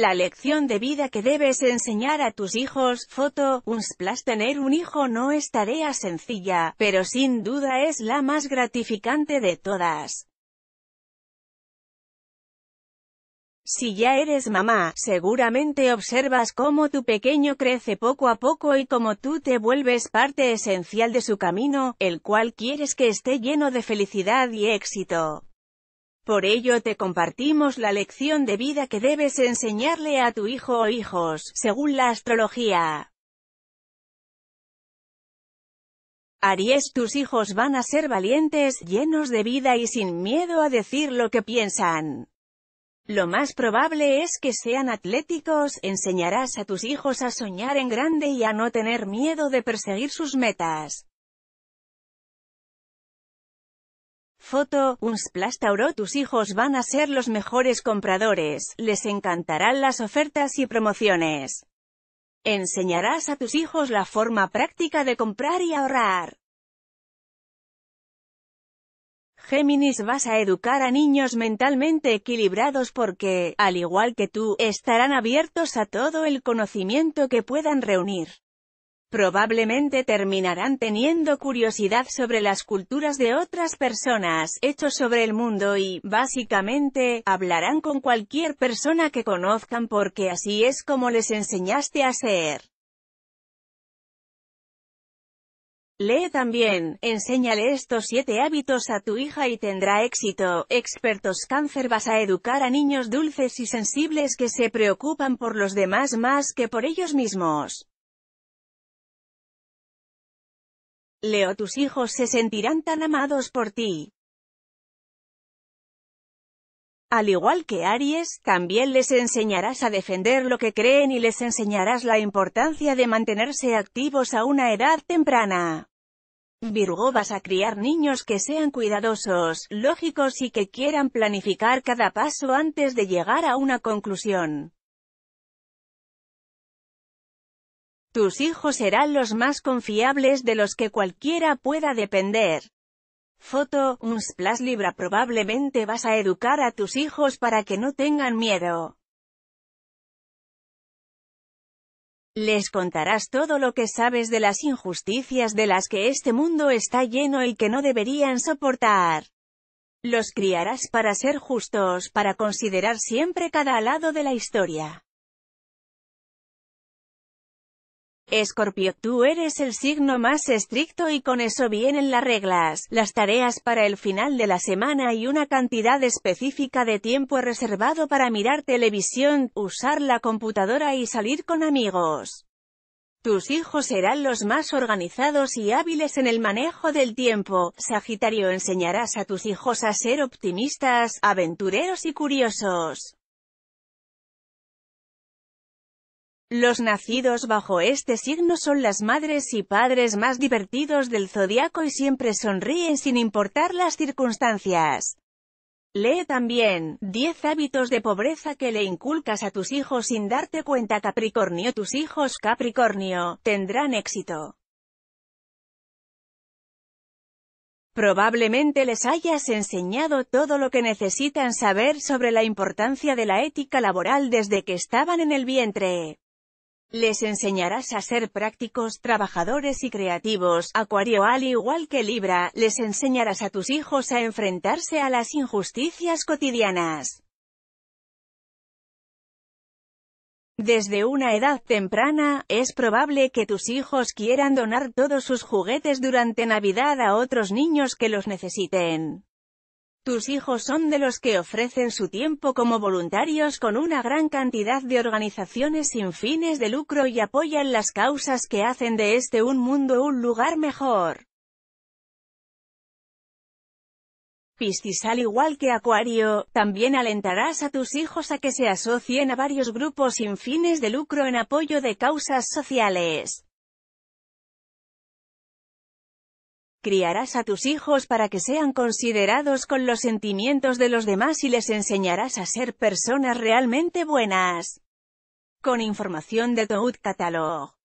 La lección de vida que debes enseñar a tus hijos, foto, unsplash tener un hijo no es tarea sencilla, pero sin duda es la más gratificante de todas. Si ya eres mamá, seguramente observas cómo tu pequeño crece poco a poco y cómo tú te vuelves parte esencial de su camino, el cual quieres que esté lleno de felicidad y éxito. Por ello te compartimos la lección de vida que debes enseñarle a tu hijo o hijos, según la astrología. Aries, tus hijos van a ser valientes, llenos de vida y sin miedo a decir lo que piensan. Lo más probable es que sean atléticos, enseñarás a tus hijos a soñar en grande y a no tener miedo de perseguir sus metas. Foto, Splash Tauro Tus hijos van a ser los mejores compradores, les encantarán las ofertas y promociones. Enseñarás a tus hijos la forma práctica de comprar y ahorrar. Géminis vas a educar a niños mentalmente equilibrados porque, al igual que tú, estarán abiertos a todo el conocimiento que puedan reunir probablemente terminarán teniendo curiosidad sobre las culturas de otras personas, hechos sobre el mundo y, básicamente, hablarán con cualquier persona que conozcan porque así es como les enseñaste a ser. Lee también, enséñale estos siete hábitos a tu hija y tendrá éxito. Expertos cáncer vas a educar a niños dulces y sensibles que se preocupan por los demás más que por ellos mismos. Leo tus hijos se sentirán tan amados por ti. Al igual que Aries, también les enseñarás a defender lo que creen y les enseñarás la importancia de mantenerse activos a una edad temprana. Virgo vas a criar niños que sean cuidadosos, lógicos y que quieran planificar cada paso antes de llegar a una conclusión. Tus hijos serán los más confiables de los que cualquiera pueda depender. Foto, un splash libra probablemente vas a educar a tus hijos para que no tengan miedo. Les contarás todo lo que sabes de las injusticias de las que este mundo está lleno y que no deberían soportar. Los criarás para ser justos, para considerar siempre cada lado de la historia. Escorpio, tú eres el signo más estricto y con eso vienen las reglas, las tareas para el final de la semana y una cantidad específica de tiempo reservado para mirar televisión, usar la computadora y salir con amigos. Tus hijos serán los más organizados y hábiles en el manejo del tiempo. Sagitario enseñarás a tus hijos a ser optimistas, aventureros y curiosos. Los nacidos bajo este signo son las madres y padres más divertidos del zodiaco y siempre sonríen sin importar las circunstancias. Lee también, 10 hábitos de pobreza que le inculcas a tus hijos sin darte cuenta Capricornio Tus hijos Capricornio, tendrán éxito. Probablemente les hayas enseñado todo lo que necesitan saber sobre la importancia de la ética laboral desde que estaban en el vientre. Les enseñarás a ser prácticos, trabajadores y creativos. Acuario al igual que Libra, les enseñarás a tus hijos a enfrentarse a las injusticias cotidianas. Desde una edad temprana, es probable que tus hijos quieran donar todos sus juguetes durante Navidad a otros niños que los necesiten. Tus hijos son de los que ofrecen su tiempo como voluntarios con una gran cantidad de organizaciones sin fines de lucro y apoyan las causas que hacen de este un mundo un lugar mejor. Piscis igual que Acuario, también alentarás a tus hijos a que se asocien a varios grupos sin fines de lucro en apoyo de causas sociales. Criarás a tus hijos para que sean considerados con los sentimientos de los demás y les enseñarás a ser personas realmente buenas. Con información de Tout Catalog.